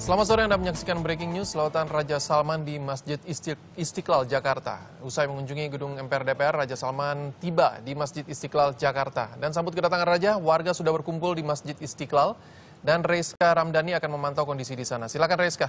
Selamat sore Anda menyaksikan Breaking News Lautan Raja Salman di Masjid Istiqlal, Jakarta. Usai mengunjungi gedung MPR DPR, Raja Salman tiba di Masjid Istiqlal, Jakarta. Dan sambut kedatangan Raja, warga sudah berkumpul di Masjid Istiqlal. Dan Reska Ramdhani akan memantau kondisi di sana. Silakan Reska.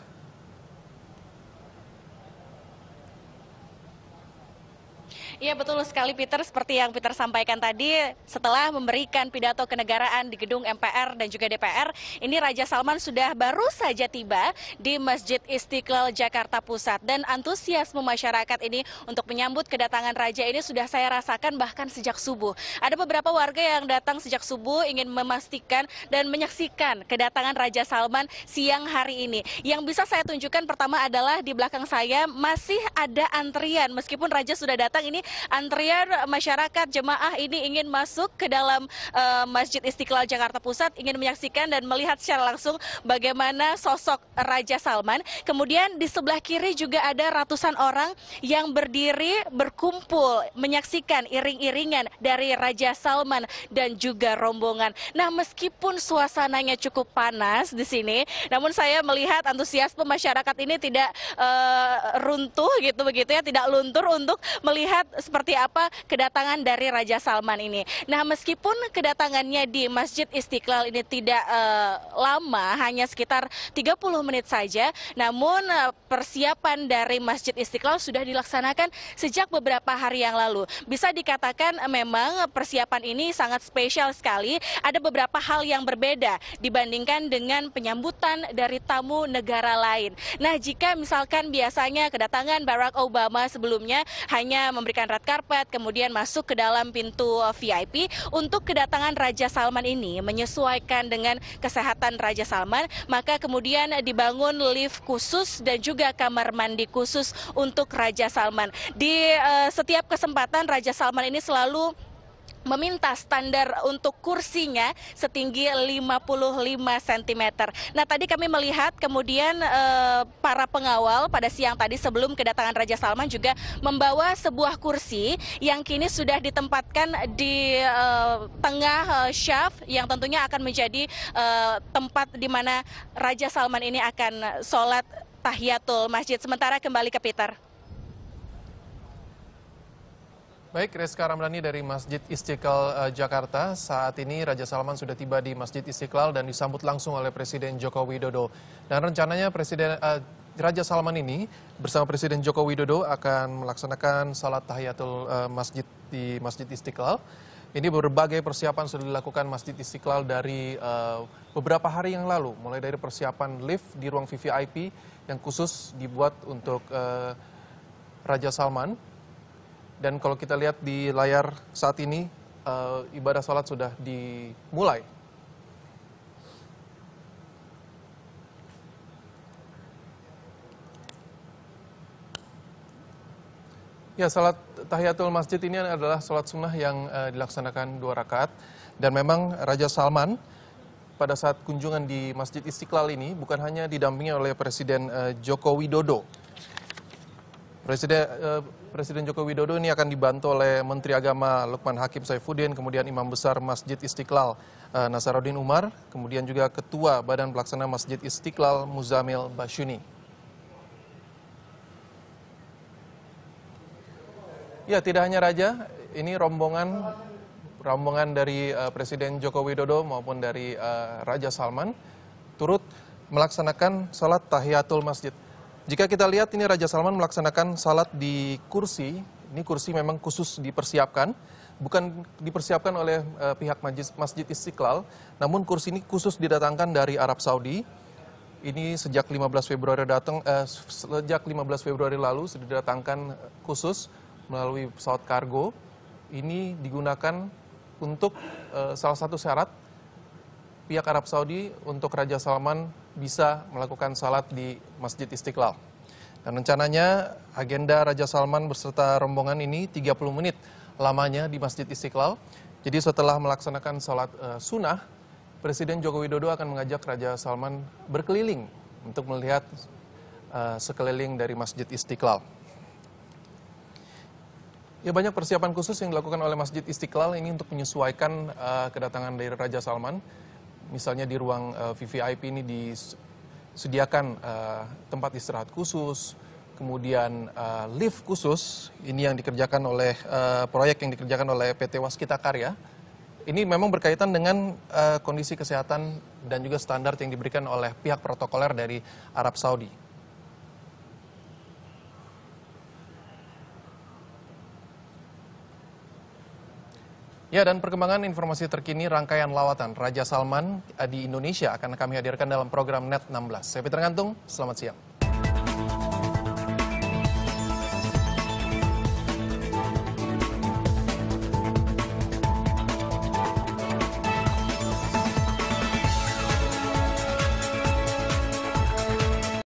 Iya betul sekali Peter, seperti yang Peter sampaikan tadi, setelah memberikan pidato kenegaraan di gedung MPR dan juga DPR, ini Raja Salman sudah baru saja tiba di Masjid Istiqlal Jakarta Pusat. Dan antusiasme masyarakat ini untuk menyambut kedatangan Raja ini sudah saya rasakan bahkan sejak subuh. Ada beberapa warga yang datang sejak subuh ingin memastikan dan menyaksikan kedatangan Raja Salman siang hari ini. Yang bisa saya tunjukkan pertama adalah di belakang saya masih ada antrian meskipun Raja sudah datang ini antrian masyarakat jemaah ini ingin masuk ke dalam eh, Masjid Istiqlal Jakarta Pusat ingin menyaksikan dan melihat secara langsung bagaimana sosok Raja Salman. Kemudian di sebelah kiri juga ada ratusan orang yang berdiri berkumpul menyaksikan iring-iringan dari Raja Salman dan juga rombongan. Nah, meskipun suasananya cukup panas di sini, namun saya melihat antusiasme masyarakat ini tidak uh, runtuh gitu begitu ya, tidak luntur untuk melihat seperti apa kedatangan dari Raja Salman ini. Nah, meskipun kedatangannya di Masjid Istiqlal ini tidak uh, lama, hanya sekitar 30 menit saja, namun uh, persiapan dari Masjid Istiqlal sudah dilaksanakan sejak beberapa hari yang lalu. Bisa dikatakan uh, memang persiapan ini sangat spesial sekali. Ada beberapa hal yang berbeda dibandingkan dengan penyambutan dari tamu negara lain. Nah, jika misalkan biasanya kedatangan Barack Obama sebelumnya hanya memberikan red carpet, kemudian masuk ke dalam pintu VIP untuk kedatangan Raja Salman ini menyesuaikan dengan kesehatan Raja Salman, maka kemudian dibangun lift khusus dan juga kamar mandi khusus untuk Raja Salman. Di uh, setiap kesempatan Raja Salman ini selalu meminta standar untuk kursinya setinggi 55 cm. Nah tadi kami melihat kemudian e, para pengawal pada siang tadi sebelum kedatangan Raja Salman juga membawa sebuah kursi yang kini sudah ditempatkan di e, tengah e, eh, syaf yang tentunya akan menjadi e, tempat di mana Raja Salman ini akan sholat tahiyatul masjid. Sementara kembali ke Peter. Baik, Reska Ramdhani dari Masjid Istiqlal eh, Jakarta. Saat ini Raja Salman sudah tiba di Masjid Istiqlal dan disambut langsung oleh Presiden Joko Widodo. Dan rencananya Presiden uh, Raja Salman ini bersama Presiden Joko Widodo akan melaksanakan salat tahiyatul uh, masjid di Masjid Istiqlal. Ini berbagai persiapan sudah dilakukan Masjid Istiqlal dari uh, beberapa hari yang lalu, mulai dari persiapan lift di ruang VVIP yang khusus dibuat untuk uh, Raja Salman dan kalau kita lihat di layar saat ini, uh, ibadah sholat sudah dimulai. Ya, salat tahiyatul masjid ini adalah sholat sunnah yang uh, dilaksanakan dua rakaat. Dan memang Raja Salman pada saat kunjungan di Masjid Istiqlal ini bukan hanya didampingi oleh Presiden uh, Joko Widodo, Presiden eh, Presiden Joko Widodo ini akan dibantu oleh Menteri Agama Lukman Hakim Saifuddin, kemudian Imam Besar Masjid Istiqlal eh, Nasaruddin Umar, kemudian juga Ketua Badan Pelaksana Masjid Istiqlal Muzamil Basyuni. Ya, tidak hanya raja, ini rombongan rombongan dari uh, Presiden Joko Widodo maupun dari uh, Raja Salman turut melaksanakan sholat tahiyatul masjid. Jika kita lihat ini Raja Salman melaksanakan salat di kursi, ini kursi memang khusus dipersiapkan, bukan dipersiapkan oleh uh, pihak masjid Masjid Istiqlal, namun kursi ini khusus didatangkan dari Arab Saudi. Ini sejak 15 Februari datang uh, sejak 15 Februari lalu sudah didatangkan eh, khusus melalui pesawat kargo. Ini digunakan untuk uh, salah satu syarat pihak Arab Saudi untuk Raja Salman bisa melakukan salat di Masjid Istiqlal. Dan rencananya agenda Raja Salman berserta rombongan ini 30 menit lamanya di Masjid Istiqlal. Jadi setelah melaksanakan salat uh, sunnah, Presiden Joko Widodo akan mengajak Raja Salman berkeliling untuk melihat uh, sekeliling dari Masjid Istiqlal. Ya banyak persiapan khusus yang dilakukan oleh Masjid Istiqlal ini untuk menyesuaikan uh, kedatangan dari Raja Salman misalnya di ruang uh, eh, VVIP ini disediakan uh, tempat istirahat khusus, kemudian uh, lift khusus ini yang dikerjakan oleh uh, proyek yang dikerjakan oleh PT Waskita Karya. Ini memang berkaitan dengan uh, kondisi kesehatan dan juga standar yang diberikan oleh pihak protokoler dari Arab Saudi. Ya, dan perkembangan informasi terkini rangkaian lawatan Raja Salman di Indonesia akan kami hadirkan dalam program Net 16. Saya Peter Ngantung, selamat siang.